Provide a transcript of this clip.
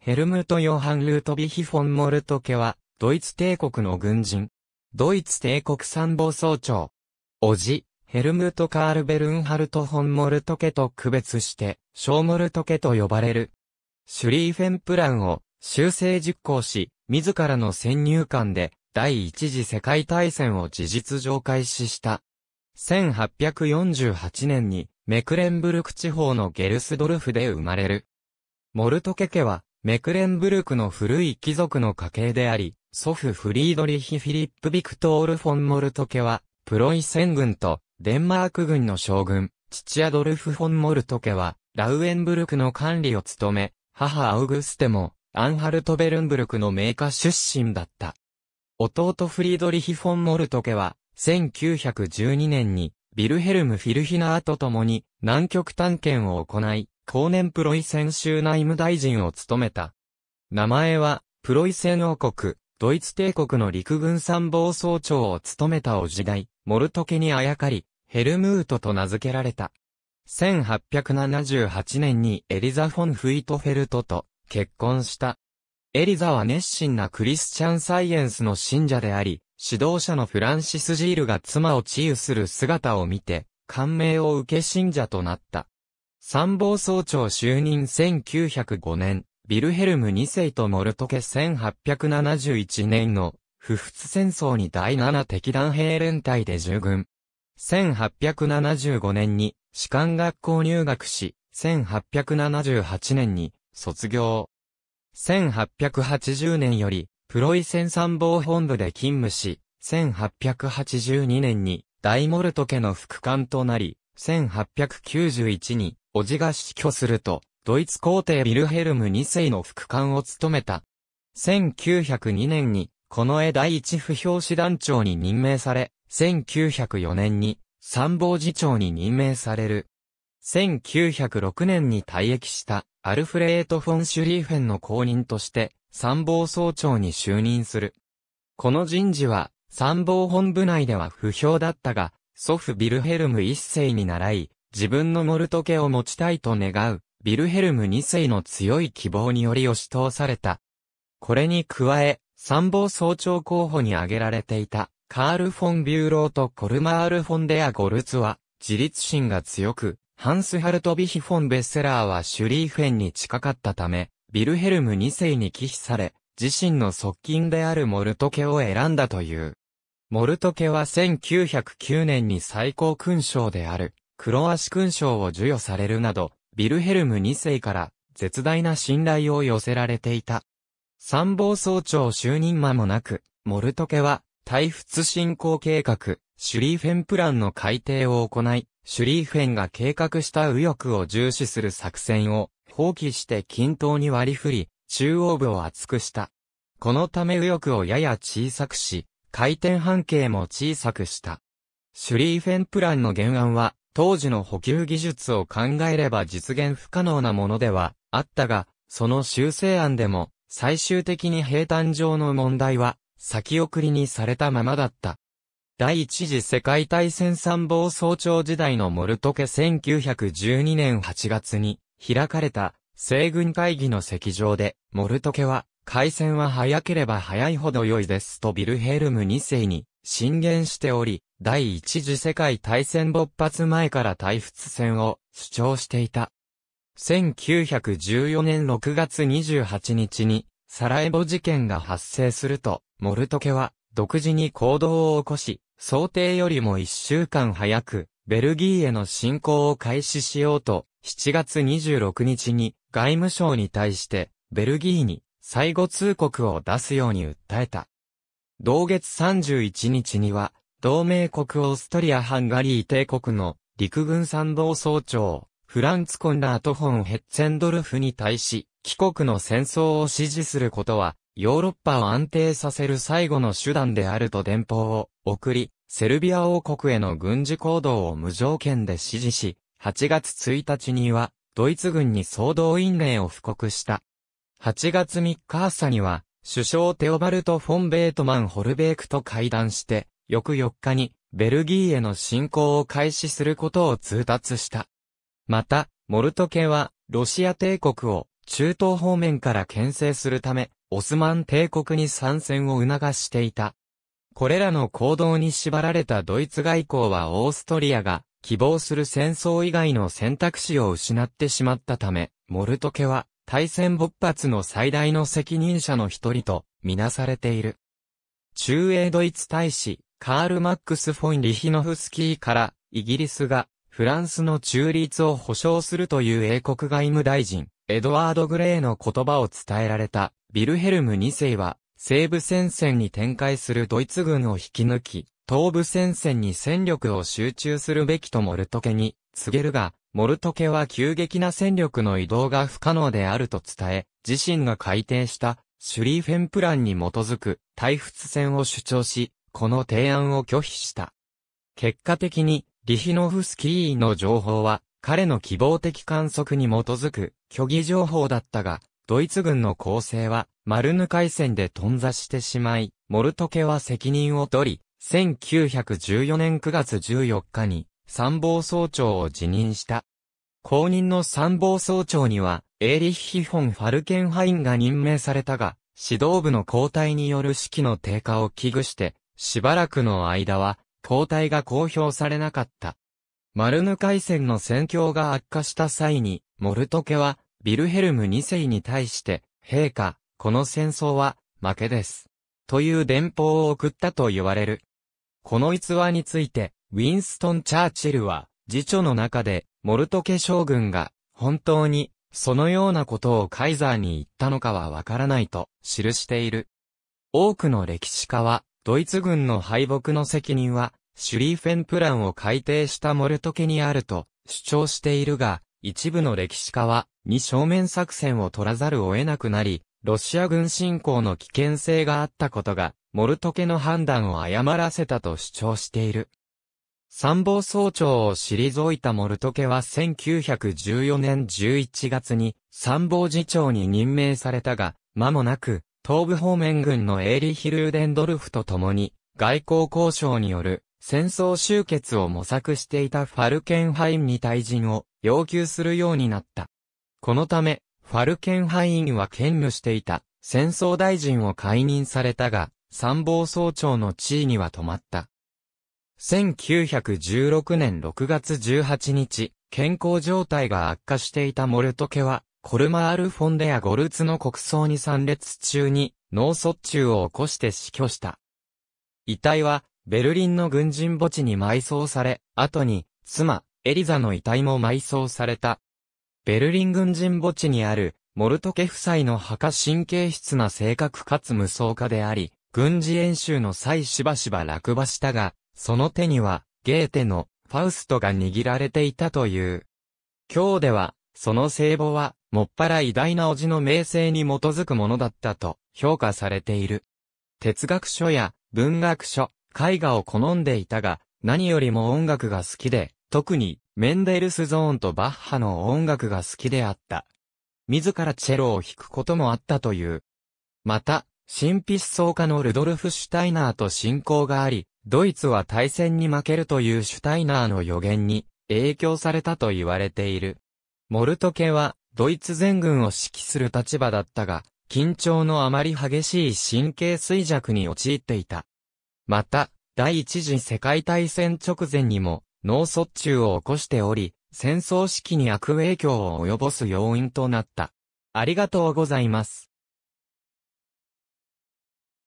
ヘルムート・ヨハン・ルートビヒ・フォン・モルト家は、ドイツ帝国の軍人。ドイツ帝国参謀総長。おじ、ヘルムート・カール・ベルンハルト・フォン・モルト家と区別して、ショーモルト家と呼ばれる。シュリーフェンプランを修正実行し、自らの先入観で第一次世界大戦を事実上開始した。1848年にメクレンブルク地方のゲルスドルフで生まれる。モルト家家はメクレンブルクの古い貴族の家系であり、祖父フリードリヒ・フィリップ・ビクトール・フォン・モルトケは、プロイセン軍とデンマーク軍の将軍、父アドルフ・フォン・モルトケは、ラウエンブルクの管理を務め、母アウグステも、アンハルトベルンブルクの名家出身だった。弟フリードリヒ・フォン・モルトケは、1912年に、ビルヘルム・フィルヒナーと共に、南極探検を行い、後年プロイセン州内務大臣を務めた。名前は、プロイセン王国、ドイツ帝国の陸軍参謀総長を務めたお時代、モルトケにあやかり、ヘルムートと名付けられた。1878年にエリザ・フォン・フイトフェルトと結婚した。エリザは熱心なクリスチャンサイエンスの信者であり、指導者のフランシス・ジールが妻を治癒する姿を見て、感銘を受け信者となった。参謀総長就任1905年、ビルヘルム2世とモルトケ1871年の不仏戦争に第7敵団兵連隊で従軍。1875年に士官学校入学し、1878年に卒業。1880年よりプロイセン参謀本部で勤務し、1882年に大モルト家の副官となり、1891に叔父が死去すると、ドイツ皇帝ビルヘルム2世の副官を務めた。1902年に、この絵第一不評師団長に任命され、1904年に参謀次長に任命される。1906年に退役したアルフレート・フォン・シュリーフェンの後任として参謀総長に就任する。この人事は参謀本部内では不評だったが、祖父ビルヘルム一世に習い、自分のモルト家を持ちたいと願う、ビルヘルム2世の強い希望により押し通された。これに加え、参謀総長候補に挙げられていた、カール・フォン・ビューローとコルマール・フォン・デア・ゴルツは、自立心が強く、ハンス・ハルト・ビヒ・フォン・ベッセラーはシュリーフェンに近かったため、ビルヘルム2世に寄避され、自身の側近であるモルト家を選んだという。モルト家は1909年に最高勲章である、黒足勲章を授与されるなど、ビルヘルム2世から絶大な信頼を寄せられていた。参謀総長就任間もなく、モルトケは、対仏進行計画、シュリーフェンプランの改定を行い、シュリーフェンが計画した右翼を重視する作戦を放棄して均等に割り振り、中央部を厚くした。このため右翼をやや小さくし、回転半径も小さくした。シュリーフェンプランの原案は、当時の補給技術を考えれば実現不可能なものではあったが、その修正案でも、最終的に平坦上の問題は、先送りにされたままだった。第一次世界大戦参謀総長時代のモルトケ1912年8月に開かれた西軍会議の席上で、モルトケは、海戦は早ければ早いほど良いですとビルヘルム2世に進言しており、第一次世界大戦勃発前から対仏戦を主張していた。1914年6月28日にサラエボ事件が発生すると、モルトケは独自に行動を起こし、想定よりも1週間早く、ベルギーへの侵攻を開始しようと、7月26日に外務省に対して、ベルギーに最後通告を出すように訴えた。同月31日には、同盟国オーストリア・ハンガリー帝国の陸軍参謀総長、フランツ・コンラート・フォン・ヘッツェンドルフに対し、帰国の戦争を支持することは、ヨーロッパを安定させる最後の手段であると電報を送り、セルビア王国への軍事行動を無条件で支持し、8月1日には、ドイツ軍に総動員令を布告した。8月3日朝には、首相テオバルト・フォン・ベートマン・ホルベークと会談して、翌4日に、ベルギーへの侵攻を開始することを通達した。また、モルト家は、ロシア帝国を中東方面から牽制するため、オスマン帝国に参戦を促していた。これらの行動に縛られたドイツ外交はオーストリアが希望する戦争以外の選択肢を失ってしまったため、モルト家は大戦勃発の最大の責任者の一人とみなされている。中英ドイツ大使、カール・マックス・フォン・リヒノフスキーからイギリスがフランスの中立を保障するという英国外務大臣エドワード・グレーの言葉を伝えられたビルヘルム2世は西部戦線に展開するドイツ軍を引き抜き東部戦線に戦力を集中するべきとモルトケに告げるが、モルトケは急激な戦力の移動が不可能であると伝え、自身が改定したシュリーフェンプランに基づく対仏戦を主張し、この提案を拒否した。結果的に、リヒノフスキーの情報は、彼の希望的観測に基づく虚偽情報だったが、ドイツ軍の構成は、マルヌ海戦で頓挫してしまい、モルトケは責任を取り、1914年9月14日に参謀総長を辞任した。後任の参謀総長には、エーリッヒ・フォン・ファルケンハインが任命されたが、指導部の交代による士気の低下を危惧して、しばらくの間は、交代が公表されなかった。マルヌ海戦の戦況が悪化した際に、モルトケは、ビルヘルム2世に対して、陛下、この戦争は、負けです。という電報を送ったと言われる。この逸話について、ウィンストン・チャーチルは、辞書の中で、モルトケ将軍が、本当に、そのようなことをカイザーに言ったのかはわからないと、記している。多くの歴史家は、ドイツ軍の敗北の責任は、シュリーフェンプランを改定したモルトケにあると主張しているが、一部の歴史家は、二正面作戦を取らざるを得なくなり、ロシア軍侵攻の危険性があったことが、モルトケの判断を誤らせたと主張している。参謀総長を退いたモルトケは1914年11月に参謀次長に任命されたが、間もなく東部方面軍のエイリヒ・ルーデンドルフと共に、外交交渉による戦争終結を模索していたファルケンハインに退陣を要求するようになった。このため、ファルケンハインは兼務していた戦争大臣を解任されたが、参謀総長の地位には止まった。1916年6月18日、健康状態が悪化していたモルトケは、コルマール・フォンデア・ゴルツの国葬に参列中に脳卒中を起こして死去した。遺体はベルリンの軍人墓地に埋葬され、後に妻、エリザの遺体も埋葬された。ベルリン軍人墓地にあるモルトケ夫妻の墓神経質な性格かつ無双家であり、軍事演習の際しばしば落馬したが、その手にはゲーテのファウストが握られていたという。今日では、その聖母はもっぱら偉大な叔父の名声に基づくものだったと評価されている。哲学書や文学書、絵画を好んでいたが、何よりも音楽が好きで、特にメンデルスゾーンとバッハの音楽が好きであった。自らチェロを弾くこともあったという。また、神秘思想家のルドルフ・シュタイナーと親交があり、ドイツは大戦に負けるというシュタイナーの予言に影響されたと言われている。モルトケはドイツ全軍を指揮する立場だったが、緊張のあまり激しい神経衰弱に陥っていた。また、第一次世界大戦直前にも、脳卒中を起こしており、戦争指揮に悪影響を及ぼす要因となった。ありがとうございます。